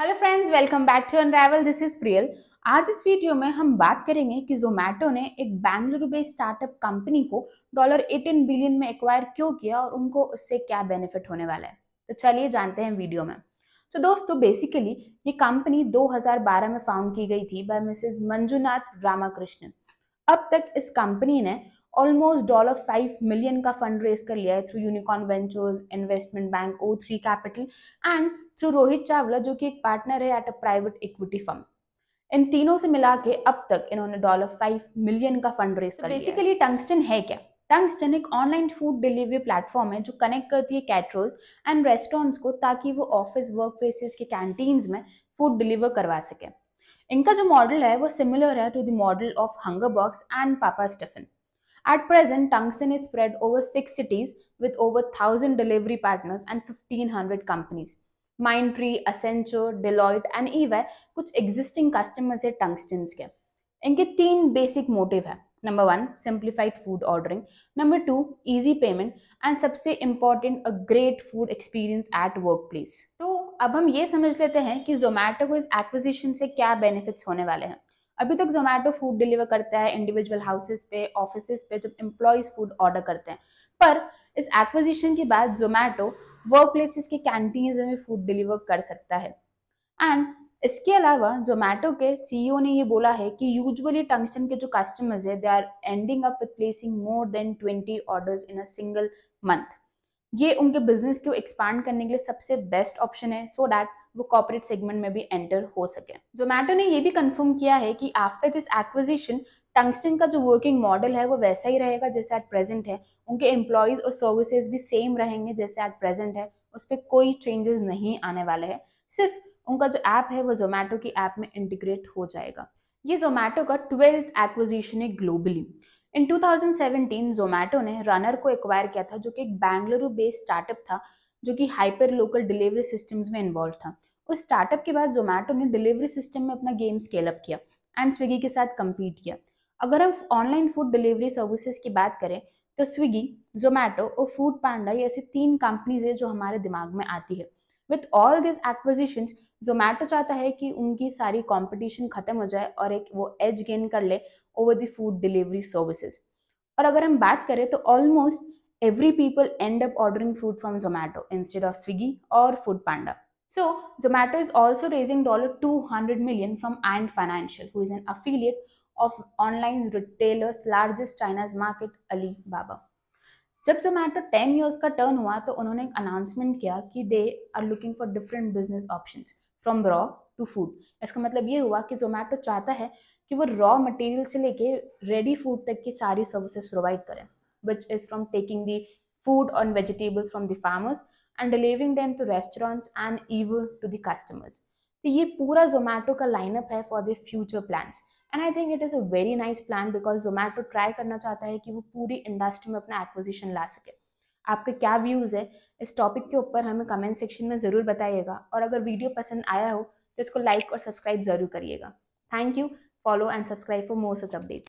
Hello friends welcome back to unravel this is Priyal आज इस video में हम बात करेंगे कि जोमेटो ने एक बैंगलुरु बेस्ड स्टार्टअप कंपनी को डॉलर 18 बिलियन में एक्वायर क्यों किया और उनको उससे क्या बेनिफिट होने वाला है तो चलिए जानते हैं वीडियो में सो so, दोस्तों बेसिकली ये कंपनी 2012 में फाउंड की गई थी बाय मिसेज मंजुनाथ रामाकृष्णन अब तक इस कंपनी ने ऑलमोस्ट डॉलर फाइव मिलियन का फंड रेज कर लिया है through Unicorn Ventures investment bank O three Capital and through Rohit Chawla जो कि एक पार्टनर है at a private equity firm इन तीनों से मिला के अब तक इन्होंने डॉलर फाइव मिलियन का फंड रेज so कर बेसिकली टंगस्टन है क्या टंगस्टन एक ऑनलाइन फूड डिलीवरी प्लेटफॉर्म है जो कनेक्ट करती है कैटरोज एंड रेस्टोरेंट्स को ताकि वो ऑफिस वर्क प्लेसेस के कैंटीन्स में फूड डिलीवर करवा सकें इनका जो मॉडल है वो सिमिलर है to the model of hunger box and papa Stefan At present, tungsten is spread over six cities with over 1,000 delivery partners and 1,500 companies. Mindtree, Accenture, Deloitte and EY कुछ existing customers है Tungsten के इनके तीन basic motive है number one simplified food ordering number two easy payment and सबसे important a great food experience at work place तो अब हम ये समझ लेते हैं कि जोमेटो को इस एक्विजिशन से क्या बेनिफिट्स होने वाले हैं अभी तक जोमेटो फूड डिलीवर करता है इंडिविजुअल हाउसेस पे ऑफिस पे जब एम्प्लॉयज फूड ऑर्डर करते हैं पर इस एक्विजिशन के बाद जोमेटो वर्क प्लेसेस के कैंटीन में फूड डिलीवर कर सकता है एंड इसके अलावा जोमेटो के सीईओ e ने ये बोला है कि यूजुअली टंगस्टन के जो कस्टमर्स है they are ending up with placing more than twenty orders in a single month ये उनके बिजनेस को एक्सपांड करने के लिए सबसे बेस्ट ऑप्शन है सो so डैट वो कॉर्पोरेट सेगमेंट में भी एंटर हो सके जोमेटो ने ये भी कंफर्म किया है कि आफ्टर दिस एक्विजिशन टंगस्टन का जो वर्किंग मॉडल है वो वैसा ही रहेगा जैसे एट प्रेजेंट है उनके एम्प्लॉयज़ और सर्विसेज भी सेम रहेंगे जैसे एट प्रेजेंट है उस पर कोई चेंजेस नहीं आने वाले हैं सिर्फ उनका जो ऐप है वो जोमेटो की ऐप में इंटीग्रेट हो जाएगा ये जोमेटो का ट्वेल्थ एक्विजिशन है ग्लोबली इन 2017 जोमेटो ने रनर को एक्वायर किया था जो कि एक बैंगलुरु बेस्ड स्टार्टअप था जो कि हाइपर लोकल डिलीवरी सिस्टम्स में इन्वॉल्व था उस स्टार्टअप के बाद जोमेटो ने डिलीवरी सिस्टम में अपना गेम स्केलअप किया एंड स्विगी के साथ कम्पीट किया अगर हम ऑनलाइन फूड डिलीवरी सर्विसेज की बात करें तो स्विगी जोमेटो और फूड पांडा ये ऐसी तीन कंपनीज है जो हमारे दिमाग में आती है with all this acquisition Zomato चाहता है कि उनकी सारी कॉम्पिटिशन खत्म हो जाए और एक वो एज गेन कर ले over the food delivery services और अगर हम बात करें तो almost every people end up ordering food from Zomato instead of Swiggy और Foodpanda So, Zomato is also raising $200 million from Ant Financial, who is an affiliate of online retailers largest China's market Alibaba. जब Zomato 10 years का turn हुआ तो उन्होंने एक announcement किया कि they are looking for different business options from raw to food इसका मतलब ये हुआ कि जोमेटो चाहता है कि वो रॉ मटेरियल से लेके रेडी फूड तक की सारी सर्विसेज प्रोवाइड करें which is from taking the food on vegetables from the farmers and delivering them to restaurants and even to the customers तो ये पूरा जोमेटो का लाइनअप है for the future plan and I think it is a very nice plan because Zomato try करना चाहता है कि वो पूरी इंडस्ट्री में अपना एक्विजिशन ला सके आपके क्या व्यूज़ है इस टॉपिक के ऊपर हमें कमेंट सेक्शन में ज़रूर बताइएगा और अगर वीडियो पसंद आया हो इसको लाइक और सब्सक्राइब ज़रूर करिएगा thank you follow and subscribe for more such update